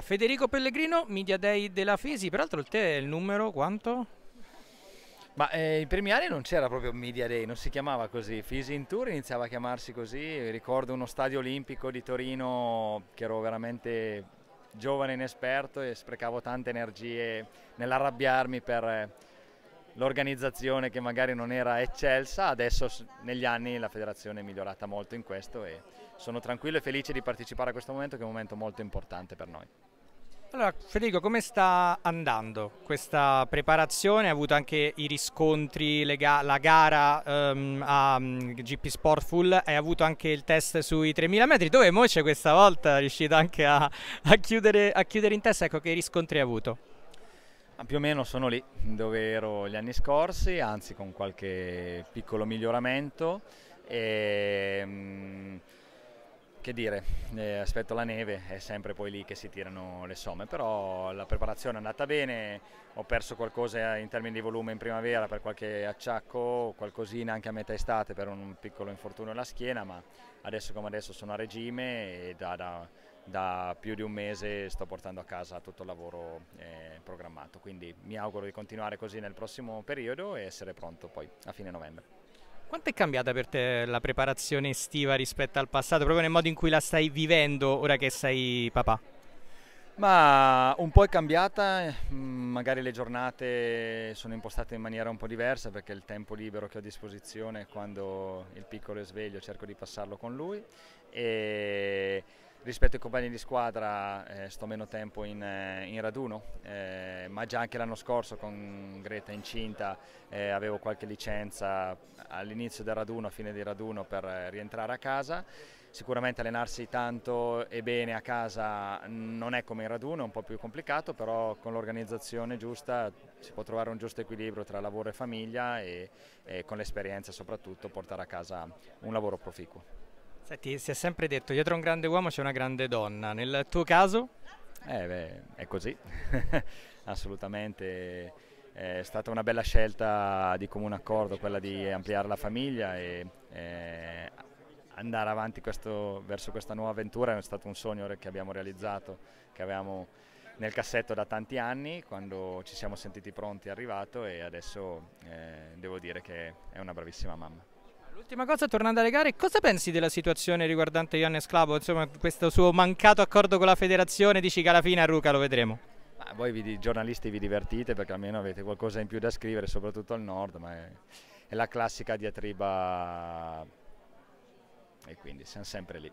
a ah, Federico Pellegrino, Media Day della Fesi. Peraltro il te è il numero quanto? Ma eh, i primi anni non c'era proprio Media Day, non si chiamava così. Fisi in Tour iniziava a chiamarsi così. Ricordo uno stadio olimpico di Torino che ero veramente giovane inesperto e sprecavo tante energie nell'arrabbiarmi per eh, l'organizzazione che magari non era eccelsa, adesso negli anni la federazione è migliorata molto in questo e sono tranquillo e felice di partecipare a questo momento che è un momento molto importante per noi. Allora, Federico, come sta andando questa preparazione? Ha avuto anche i riscontri, ga la gara um, a mm, GP Sportful, hai avuto anche il test sui 3000 metri, dove Moce questa volta è riuscito anche a, a, chiudere, a chiudere in testa, ecco che riscontri hai avuto? Ah, più o meno sono lì dove ero gli anni scorsi, anzi con qualche piccolo miglioramento. E, ehm, che dire, eh, aspetto la neve, è sempre poi lì che si tirano le somme, però la preparazione è andata bene, ho perso qualcosa in termini di volume in primavera per qualche acciacco, qualcosina anche a metà estate per un piccolo infortunio alla schiena, ma adesso come adesso sono a regime e da, da da più di un mese sto portando a casa tutto il lavoro eh, programmato, quindi mi auguro di continuare così nel prossimo periodo e essere pronto poi a fine novembre. Quanto è cambiata per te la preparazione estiva rispetto al passato, proprio nel modo in cui la stai vivendo ora che sei papà? Ma un po' è cambiata, mm, magari le giornate sono impostate in maniera un po' diversa perché il tempo libero che ho a disposizione quando il piccolo è sveglio cerco di passarlo con lui e rispetto ai compagni di squadra eh, sto meno tempo in, eh, in raduno, eh, ma già anche l'anno scorso con Greta incinta eh, avevo qualche licenza all'inizio del raduno, a fine di raduno per eh, rientrare a casa. Sicuramente allenarsi tanto e bene a casa non è come in raduno, è un po' più complicato, però con l'organizzazione giusta si può trovare un giusto equilibrio tra lavoro e famiglia e, e con l'esperienza soprattutto portare a casa un lavoro proficuo. Senti, si è sempre detto, dietro un grande uomo c'è una grande donna. Nel tuo caso? Eh beh, è così, assolutamente. È stata una bella scelta di comune accordo quella di ampliare la famiglia e eh, andare avanti questo, verso questa nuova avventura è stato un sogno che abbiamo realizzato, che avevamo nel cassetto da tanti anni, quando ci siamo sentiti pronti è arrivato e adesso eh, devo dire che è una bravissima mamma. L'ultima cosa, tornando alle gare, cosa pensi della situazione riguardante Ioannis Clavo? Insomma, questo suo mancato accordo con la federazione, dici che alla fine a Ruca lo vedremo? Ma voi vi, giornalisti vi divertite perché almeno avete qualcosa in più da scrivere, soprattutto al nord, ma è, è la classica diatriba e quindi siamo sempre lì.